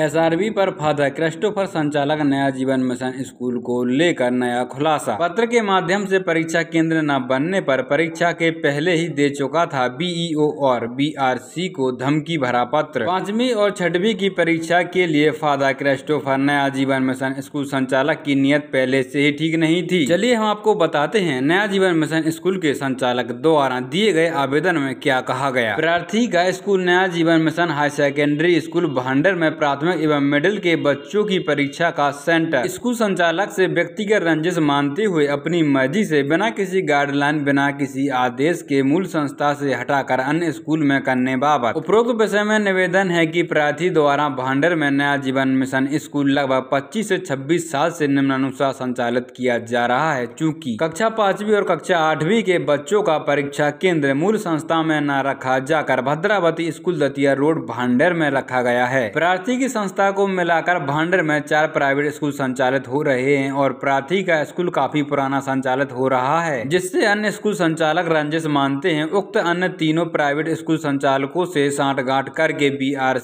SRB पर father Christopher संचालक नया जीवन मिशन स्कूल को लेकर नया खुलासा पत्र के माध्यम से परीक्षा केंद्र न बनने पर परीक्षा के पहले ही दे चुका था बीईओ और बीआरसी को धमकी भरा पत्र पांचवी और छठवी की परीक्षा के लिए फादर क्रिस्टोफर नया जीवन मिशन स्कूल संचालक की नियत पहले ऐसी ही ठीक नहीं थी चलिए हम आपको बताते हैं नया जीवन मिशन स्कूल के संचालक द्वारा दिए गए आवेदन में क्या कहा गया प्रार्थी का स्कूल नया जीवन mission higher secondary school Bhander में प्राथमिक एवं मिडिल के बच्चों की परीक्षा का सेंटर स्कूल संचालक से व्यक्तिगत रंजिश मानते हुए अपनी मर्जी से बिना किसी गाइडलाइन बिना किसी आदेश के मूल संस्था से हटाकर अन्य स्कूल में करने बाबत उपरोक्त विषय में निवेदन है कि प्रार्थी द्वारा भांडर में नया जीवन मिशन स्कूल लगभग पच्चीस ऐसी छब्बीस साल ऐसी निम्नानुसार संचालित किया जा रहा है चूँकि कक्षा पांचवी और कक्षा आठवीं के बच्चों का परीक्षा केंद्र मूल संस्था में न रखा जाकर भद्रावती स्कूल दतिया रोड भांडर में रखा गया है प्रार्थी की संस्था को मिलाकर भांडर में चार प्राइवेट स्कूल संचालित हो रहे हैं और प्रार्थी का स्कूल काफी पुराना संचालित हो रहा है जिससे अन्य स्कूल संचालक रंजिश मानते हैं उक्त अन्य तीनों प्राइवेट स्कूल संचालकों से गांठ करके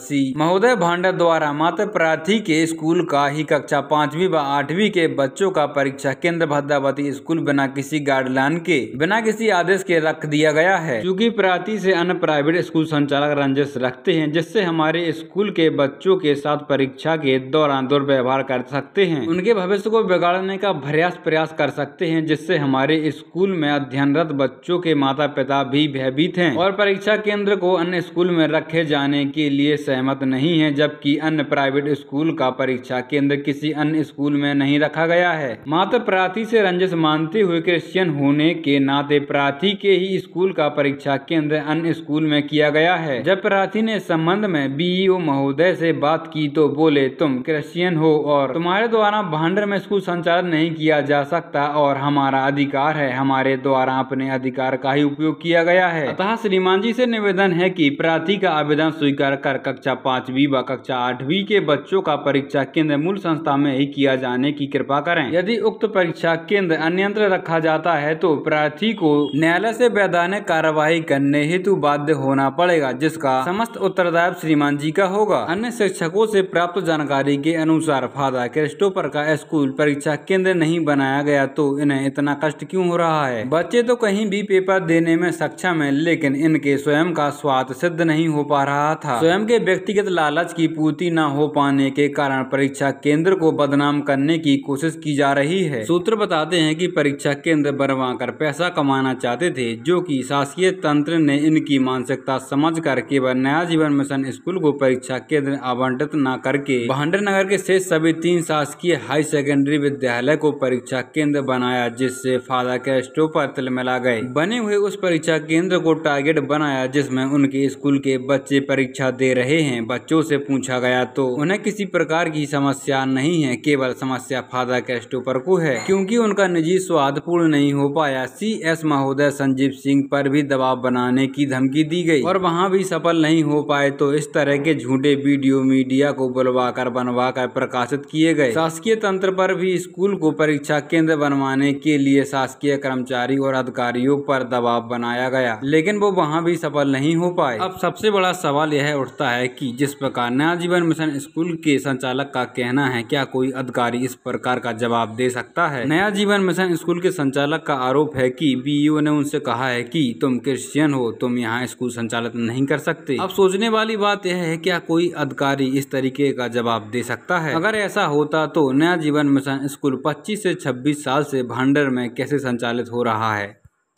सी महोदय भांडर द्वारा मात्र प्रार्थी के स्कूल का ही कक्षा पांचवी व आठवीं के बच्चों का परीक्षा केंद्र भद्रावती स्कूल बिना किसी गाइडलाइन के बिना किसी आदेश के रख दिया गया है क्यूँकी प्रार्थी से अन्य प्राइवेट स्कूल संचालक रंजिश रखते हैं जिससे हमारे स्कूल के बच्चों के साथ परीक्षा के दौरान दुर्व्यवहार कर सकते हैं उनके भविष्य को बिगाड़ने का प्रयास प्रयास कर सकते हैं जिससे हमारे स्कूल में अध्ययनरत बच्चों के माता पिता भी भयभीत हैं और परीक्षा केंद्र को अन्य स्कूल में रखे जाने के लिए सहमत नहीं है जबकि अन्य प्राइवेट स्कूल का परीक्षा केंद्र किसी अन्य स्कूल में नहीं रखा गया है मात्र प्रार्थी से रंजस मानते हुए क्रिश्चियन होने के नाते प्रार्थी के ही स्कूल का परीक्षा केंद्र अन्य स्कूल में किया गया है जब प्रार्थी ने इस संबंध में बीईओ महोदय से बात की तो बोले तुम क्रिश्चियन हो और तुम्हारे द्वारा भांडर में स्कूल संचालन नहीं किया जा सकता और हमारा अधिकार है हमारे द्वारा अपने अधिकार का ही उपयोग किया गया है अतः श्रीमान जी से निवेदन है कि प्रार्थी का आवेदन स्वीकार कर कक्षा पांचवी व कक्षा आठवीं के बच्चों का परीक्षा केंद्र मूल संस्था में ही किया जाने की कृपा करें यदि उक्त परीक्षा केंद्र अन्यंत्र रखा जाता है तो प्रार्थी को न्यायालय से वैधानिक कार्यवाही करने हेतु बाध्य होना पड़ेगा जिसका समस्त उत्तरदायित्व श्रीमान जी का होगा अन्य शिक्षकों शिक्षकों से प्राप्त जानकारी के अनुसार फादर क्रिस्टोपर का स्कूल परीक्षा केंद्र नहीं बनाया गया तो इन्हें इतना कष्ट क्यों हो रहा है बच्चे तो कहीं भी पेपर देने में सक्षम है लेकिन इनके स्वयं का स्वाद सिद्ध नहीं हो पा रहा था स्वयं के व्यक्तिगत लालच की पूर्ति न हो पाने के कारण परीक्षा केंद्र को बदनाम करने की कोशिश की जा रही है सूत्र बताते हैं की परीक्षा केंद्र बनवा कर पैसा कमाना चाहते थे जो की शासकीय तंत्र ने इनकी मानसिकता समझ कर केवल नया जीवन मिशन स्कूल को परीक्षा केंद्र आवंटित नेतृत्व न करके भंडर नगर के शेष सभी तीन शासकीय हाई सेकेंडरी विद्यालय को परीक्षा केंद्र बनाया जिससे फादर कैस्टो पर तिलमिला गए बने हुए उस परीक्षा केंद्र को टारगेट बनाया जिसमे उनके स्कूल के बच्चे परीक्षा दे रहे हैं बच्चों से पूछा गया तो उन्हें किसी प्रकार की समस्या नहीं है केवल समस्या फादर कैस्टो पर को है क्योंकि उनका निजी स्वाद पूर्ण नहीं हो पाया सी एस महोदय संजीव सिंह पर भी दबाव बनाने की धमकी दी गई और वहाँ भी सफल नहीं हो पाए तो इस तरह के झूठे वीडियो मीडिया मीडिया को बुलवाकर बनवाकर प्रकाशित किए गए शासकीय तंत्र पर भी स्कूल को परीक्षा केंद्र बनवाने के लिए शासकीय कर्मचारी और अधिकारियों पर दबाव बनाया गया लेकिन वो वहाँ भी सफल नहीं हो पाए अब सबसे बड़ा सवाल यह उठता है की जिस प्रकार नया जीवन मिशन स्कूल के संचालक का कहना है क्या कोई अधिकारी इस प्रकार का जवाब दे सकता है नया जीवन मिशन स्कूल के संचालक का आरोप है कि बीईओ ने उनसे कहा है कि तुम क्रिश्चियन हो तुम यहाँ स्कूल संचालित नहीं कर सकते अब सोचने वाली बात यह है क्या कोई अधिकारी इस इस तरीके का जवाब दे सकता है अगर ऐसा होता तो नया जीवन मिशन स्कूल 25 से 26 साल से भांडर में कैसे संचालित हो रहा है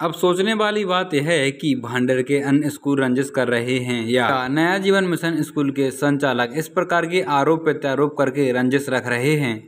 अब सोचने वाली बात यह है कि भांडर के अन्य स्कूल रंजिश कर रहे हैं या नया जीवन मिशन स्कूल के संचालक इस प्रकार के आरोप प्रत्यारोप करके रंजिश रख रहे हैं